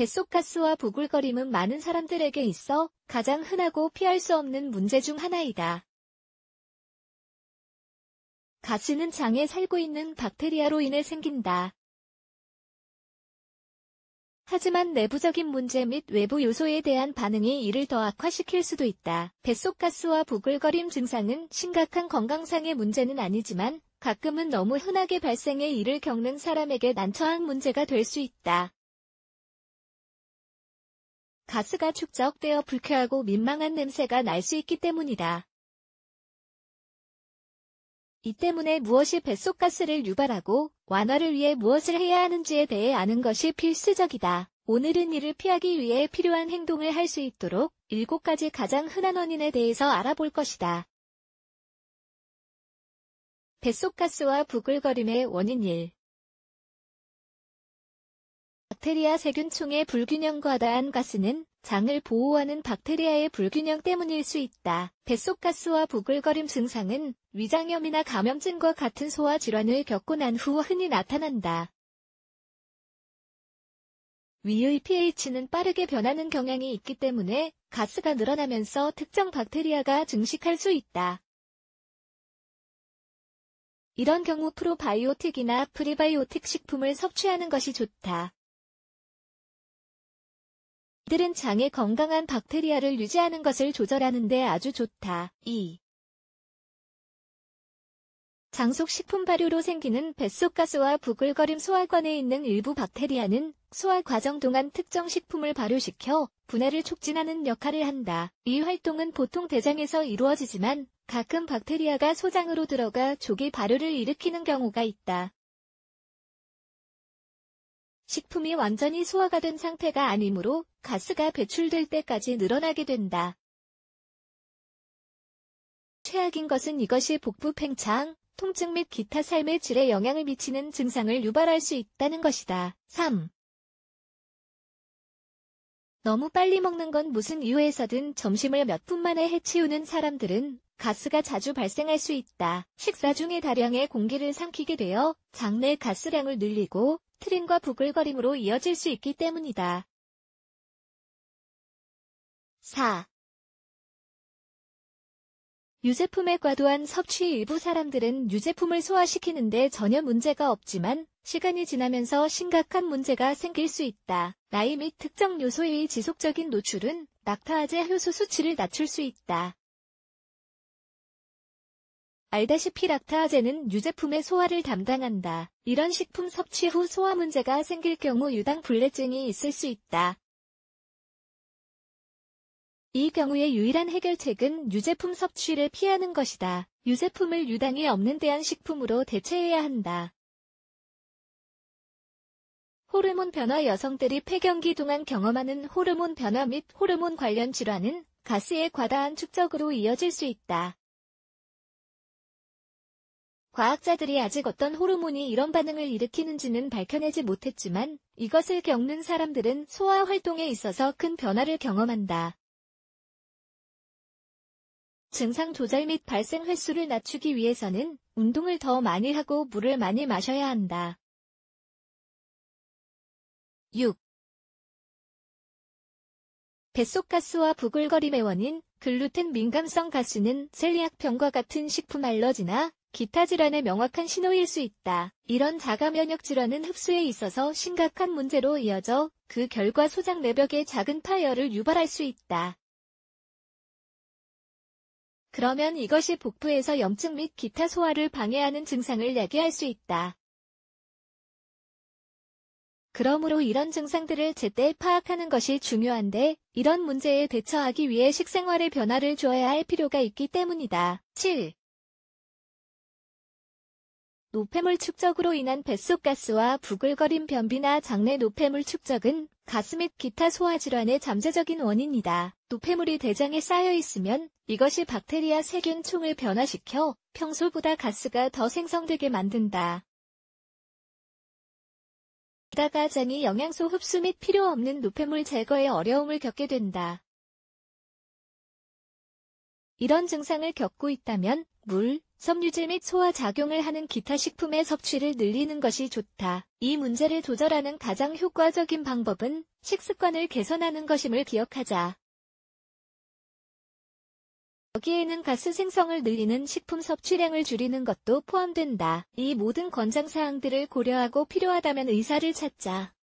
뱃속가스와 부글거림은 많은 사람들에게 있어 가장 흔하고 피할 수 없는 문제 중 하나이다. 가스는 장에 살고 있는 박테리아로 인해 생긴다. 하지만 내부적인 문제 및 외부 요소에 대한 반응이 이를 더 악화시킬 수도 있다. 뱃속가스와 부글거림 증상은 심각한 건강상의 문제는 아니지만 가끔은 너무 흔하게 발생해 이를 겪는 사람에게 난처한 문제가 될 수 있다. 가스가 축적되어 불쾌하고 민망한 냄새가 날 수 있기 때문이다. 이 때문에 무엇이 뱃속 가스를 유발하고 완화를 위해 무엇을 해야 하는지에 대해 아는 것이 필수적이다. 오늘은 이를 피하기 위해 필요한 행동을 할 수 있도록 7가지 가장 흔한 원인에 대해서 알아볼 것이다. 뱃속 가스와 부글거림의 원인 1. 박테리아 세균총의 불균형과 다한 가스는 장을 보호하는 박테리아의 불균형 때문일 수 있다. 뱃속가스와 부글거림 증상은 위장염이나 감염증과 같은 소화 질환을 겪고 난 후 흔히 나타난다. 위의 pH는 빠르게 변하는 경향이 있기 때문에 가스가 늘어나면서 특정 박테리아가 증식할 수 있다. 이런 경우 프로바이오틱이나 프리바이오틱 식품을 섭취하는 것이 좋다. 들은 장의 건강한 박테리아를 유지하는 것을 조절하는데 아주 좋다. 2. 장속식품 발효로 생기는 뱃속가스와 부글거림 소화관에 있는 일부 박테리아는 소화 과정 동안 특정 식품을 발효시켜 분해를 촉진하는 역할을 한다. 이 활동은 보통 대장에서 이루어지지만 가끔 박테리아가 소장으로 들어가 조기 발효를 일으키는 경우가 있다. 식품이 완전히 소화가 된 상태가 아니므로 가스가 배출될 때까지 늘어나게 된다. 최악인 것은 이것이 복부 팽창, 통증 및 기타 삶의 질에 영향을 미치는 증상을 유발할 수 있다는 것이다. 3. 너무 빨리 먹는 건 무슨 이유에서든 점심을 몇 분 만에 해치우는 사람들은 가스가 자주 발생할 수 있다. 식사 중에 다량의 공기를 삼키게 되어 장내 가스량을 늘리고 트림과 부글거림으로 이어질 수 있기 때문이다. 4. 유제품에 과도한 섭취 일부 사람들은 유제품을 소화시키는데 전혀 문제가 없지만 시간이 지나면서 심각한 문제가 생길 수 있다. 나이 및 특정 요소의 지속적인 노출은 낙타아제 효소 수치를 낮출 수 있다. 알다시피 락타아제는 유제품의 소화를 담당한다. 이런 식품 섭취 후 소화 문제가 생길 경우 유당 불내증이 있을 수 있다. 이 경우의 유일한 해결책은 유제품 섭취를 피하는 것이다. 유제품을 유당이 없는 대한식품으로 대체해야 한다. 호르몬 변화 여성들이 폐경기 동안 경험하는 호르몬 변화 및 호르몬 관련 질환은 가스의 과다한 축적으로 이어질 수 있다. 과학자들이 아직 어떤 호르몬이 이런 반응을 일으키는지는 밝혀내지 못했지만 이것을 겪는 사람들은 소화 활동에 있어서 큰 변화를 경험한다. 증상 조절 및 발생 횟수를 낮추기 위해서는 운동을 더 많이 하고 물을 많이 마셔야 한다. 6. 뱃속 가스와 부글거림의 원인, 글루텐 민감성 가스는 셀리악병과 같은 식품 알러지나 기타 질환의 명확한 신호일 수 있다. 이런 자가 면역 질환은 흡수에 있어서 심각한 문제로 이어져 그 결과 소장 내벽에 작은 파열을 유발할 수 있다. 그러면 이것이 복부에서 염증 및 기타 소화를 방해하는 증상을 야기할 수 있다. 그러므로 이런 증상들을 제때 파악하는 것이 중요한데 이런 문제에 대처하기 위해 식생활의 변화를 줘야할 필요가 있기 때문이다. 7. 노폐물 축적으로 인한 뱃속가스와 부글거림 변비나 장내 노폐물 축적은 가스 및 기타 소화질환의 잠재적인 원인이다. 노폐물이 대장에 쌓여 있으면 이것이 박테리아 세균총을 변화시켜 평소보다 가스가 더 생성되게 만든다. 게다가 장이 영양소 흡수 및 필요 없는 노폐물 제거에 어려움을 겪게 된다. 이런 증상을 겪고 있다면 물, 섬유질 및 소화 작용을 하는 기타 식품의 섭취를 늘리는 것이 좋다. 이 문제를 조절하는 가장 효과적인 방법은 식습관을 개선하는 것임을 기억하자. 여기에는 가스 생성을 늘리는 식품 섭취량을 줄이는 것도 포함된다. 이 모든 권장 사항들을 고려하고 필요하다면 의사를 찾자.